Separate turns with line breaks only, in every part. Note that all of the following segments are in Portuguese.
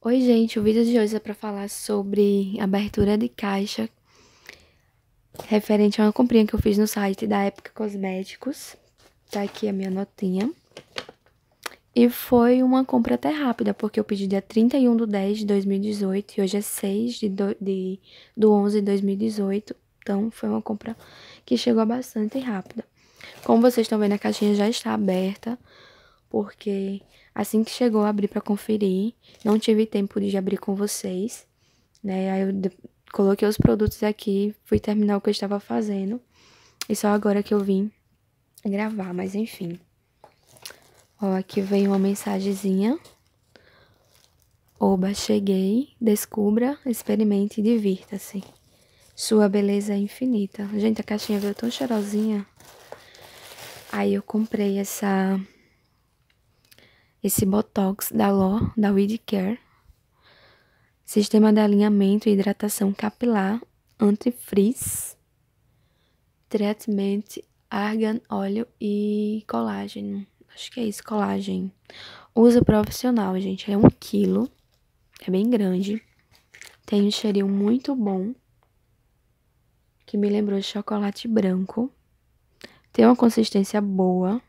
Oi, gente, o vídeo de hoje é para falar sobre abertura de caixa referente a uma comprinha que eu fiz no site da Época Cosméticos. Tá aqui a minha notinha. E foi uma compra até rápida, porque eu pedi dia 31 de 10 de 2018 e hoje é 6 de do, de, do 11 de 2018. Então, foi uma compra que chegou bastante rápida. Como vocês estão vendo, a caixinha já está aberta, porque Assim que chegou, abri para conferir. Não tive tempo de abrir com vocês, né? Aí eu coloquei os produtos aqui, fui terminar o que eu estava fazendo. E só agora que eu vim gravar, mas enfim. Ó, aqui veio uma mensagenzinha. Oba, cheguei, descubra, experimente e divirta-se. Sua beleza é infinita. Gente, a caixinha veio tão cheirosinha. Aí eu comprei essa esse Botox da LOR, da Weed Care, sistema de alinhamento e hidratação capilar, antifrizz, treatment argan óleo e colágeno. Acho que é isso, colágeno. Uso profissional, gente. É um quilo. É bem grande. Tem um cheirinho muito bom. Que me lembrou chocolate branco. Tem uma consistência boa.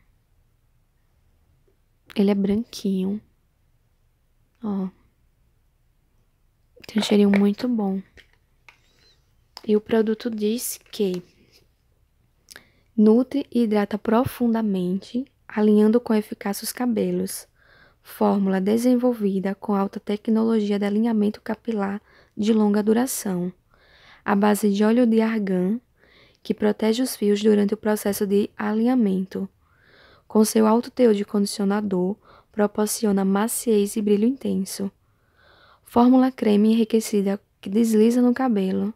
Ele é branquinho. Ó. Tem um cheirinho muito bom. E o produto diz que nutre e hidrata profundamente, alinhando com eficácia os cabelos. Fórmula desenvolvida com alta tecnologia de alinhamento capilar de longa duração. A base de óleo de argan, que protege os fios durante o processo de alinhamento com seu alto teor de condicionador, proporciona maciez e brilho intenso. Fórmula creme enriquecida que desliza no cabelo,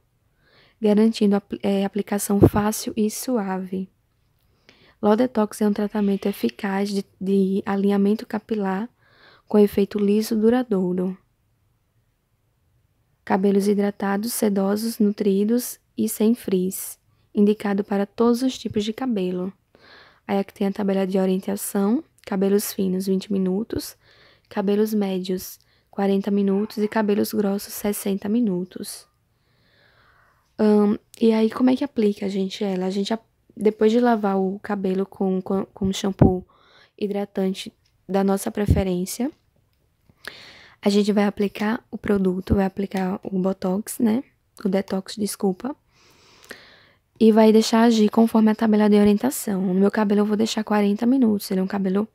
garantindo a é, eh, aplicação fácil e suave. Law Detox é um tratamento eficaz de, de alinhamento capilar com efeito liso duradouro. Cabelos hidratados, sedosos, nutridos e sem frizz, indicado para todos os tipos de cabelo. Aí aqui tem a tabela de orientação, cabelos finos 20 minutos, cabelos médios 40 minutos e cabelos grossos 60 minutos. Um, e aí como é que aplica, a gente, ela? A gente, depois de lavar o cabelo com, com, com shampoo hidratante da nossa preferência, a gente vai aplicar o produto, vai aplicar o Botox, né? O Detox, desculpa e vai deixar agir conforme a tabela de orientação. No meu cabelo eu vou deixar 40 minutos, ele é um cabelo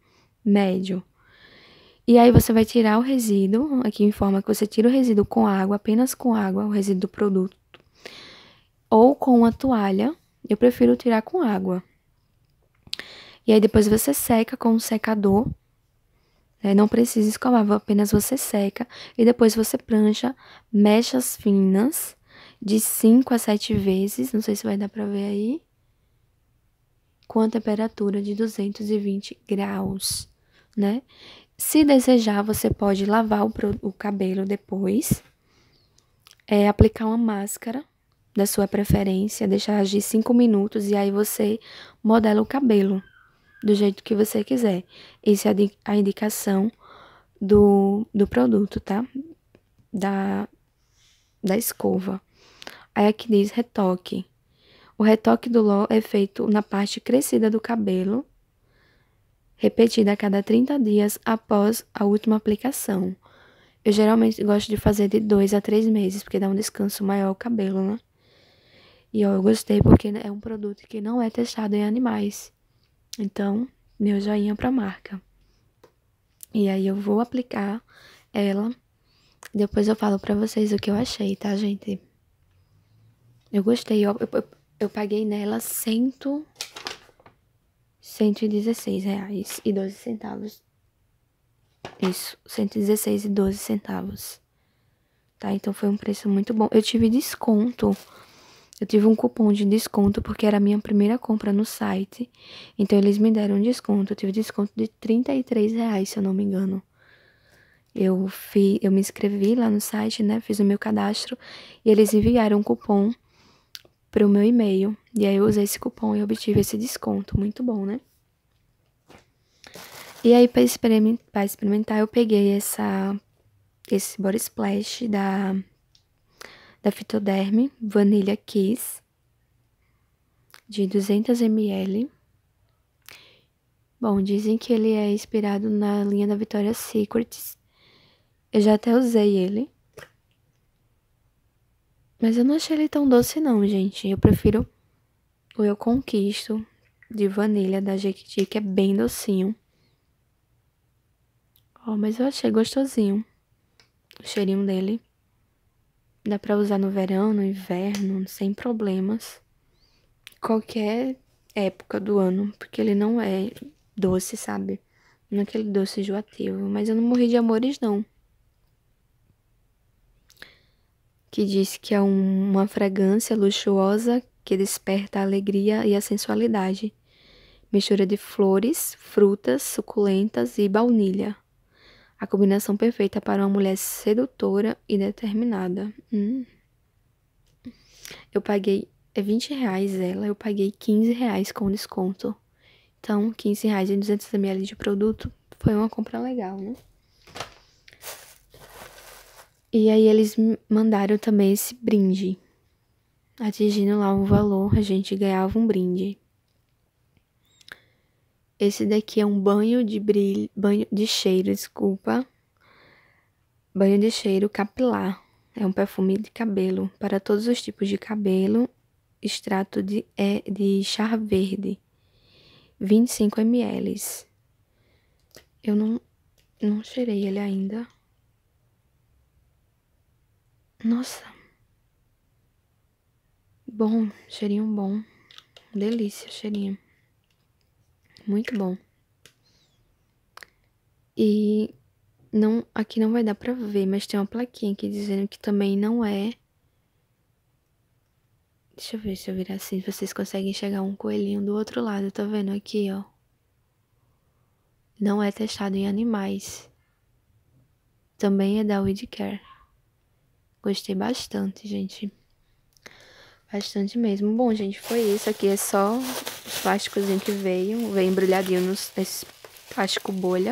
médio. E aí você vai tirar o resíduo, aqui informa que você tira o resíduo com água, apenas com água, o resíduo do produto, ou com uma toalha, eu prefiro tirar com água. E aí depois você seca com um secador, né? não precisa escovar, apenas você seca, e depois você prancha mechas finas, de 5 a 7 vezes, não sei se vai dar para ver aí, com a temperatura de 220 graus, né? Se desejar, você pode lavar o, o cabelo depois, é, aplicar uma máscara da sua preferência, deixar agir 5 minutos e aí você modela o cabelo do jeito que você quiser. Essa é a indicação do, do produto, tá? Da, da escova. Aí aqui diz retoque. O retoque do LOL é feito na parte crescida do cabelo, repetida a cada 30 dias após a última aplicação. Eu geralmente gosto de fazer de 2 a 3 meses, porque dá um descanso maior ao cabelo, né? E ó, eu gostei porque é um produto que não é testado em animais. Então, meu joinha pra marca. E aí eu vou aplicar ela. Depois eu falo pra vocês o que eu achei, tá, gente? Eu gostei, ó, eu, eu, eu paguei nela cento, 116 reais e 12 centavos. Isso, 116 e 12 centavos. Tá, então foi um preço muito bom. Eu tive desconto. Eu tive um cupom de desconto porque era a minha primeira compra no site. Então eles me deram um desconto. Eu tive desconto de 33 reais, se eu não me engano. Eu, fi, eu me inscrevi lá no site, né? Fiz o meu cadastro e eles enviaram um cupom para o meu e-mail. E aí eu usei esse cupom e obtive esse desconto. Muito bom, né? E aí, para experimentar, experimentar, eu peguei essa, esse Body Splash da, da Fitoderm Vanilla Kiss de 200ml. Bom, dizem que ele é inspirado na linha da Victoria's Secret. Eu já até usei ele. Mas eu não achei ele tão doce não, gente. Eu prefiro o Eu Conquisto de vanilha da Jequiti, que é bem docinho. Ó, oh, mas eu achei gostosinho o cheirinho dele. Dá pra usar no verão, no inverno, sem problemas. Qualquer época do ano, porque ele não é doce, sabe? Não é aquele doce joativo, Mas eu não morri de amores, não. que diz que é um, uma fragrância luxuosa que desperta a alegria e a sensualidade. Mistura de flores, frutas, suculentas e baunilha. A combinação perfeita para uma mulher sedutora e determinada. Hum. Eu paguei é 20 reais ela, eu paguei 15 reais com desconto. Então, 15 reais em 200 ml de produto foi uma compra legal, né? E aí eles mandaram também esse brinde. Atingindo lá um valor, a gente ganhava um brinde. Esse daqui é um banho de brilho, banho de cheiro, desculpa. Banho de cheiro capilar. É um perfume de cabelo para todos os tipos de cabelo, extrato de é de char verde. 25 ml. Eu não não cheirei ele ainda. Nossa. Bom, cheirinho bom. Delícia, cheirinho. Muito bom. E não, aqui não vai dar pra ver, mas tem uma plaquinha aqui dizendo que também não é. Deixa eu ver se eu virar assim, vocês conseguem enxergar um coelhinho do outro lado, tá vendo aqui, ó? Não é testado em animais. Também é da Care. Gostei bastante, gente. Bastante mesmo. Bom, gente, foi isso. Aqui é só os plásticos que veio. Veio embrulhadinho nos, nesse plástico bolha.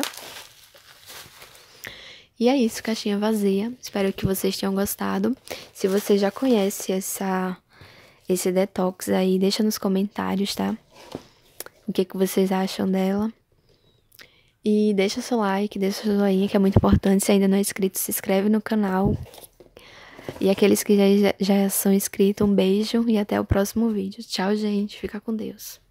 E é isso, caixinha vazia. Espero que vocês tenham gostado. Se você já conhece essa, esse detox aí, deixa nos comentários, tá? O que, que vocês acham dela. E deixa seu like, deixa seu joinha, que é muito importante. Se ainda não é inscrito, se inscreve no canal. E aqueles que já, já são inscritos, um beijo e até o próximo vídeo. Tchau, gente. Fica com Deus.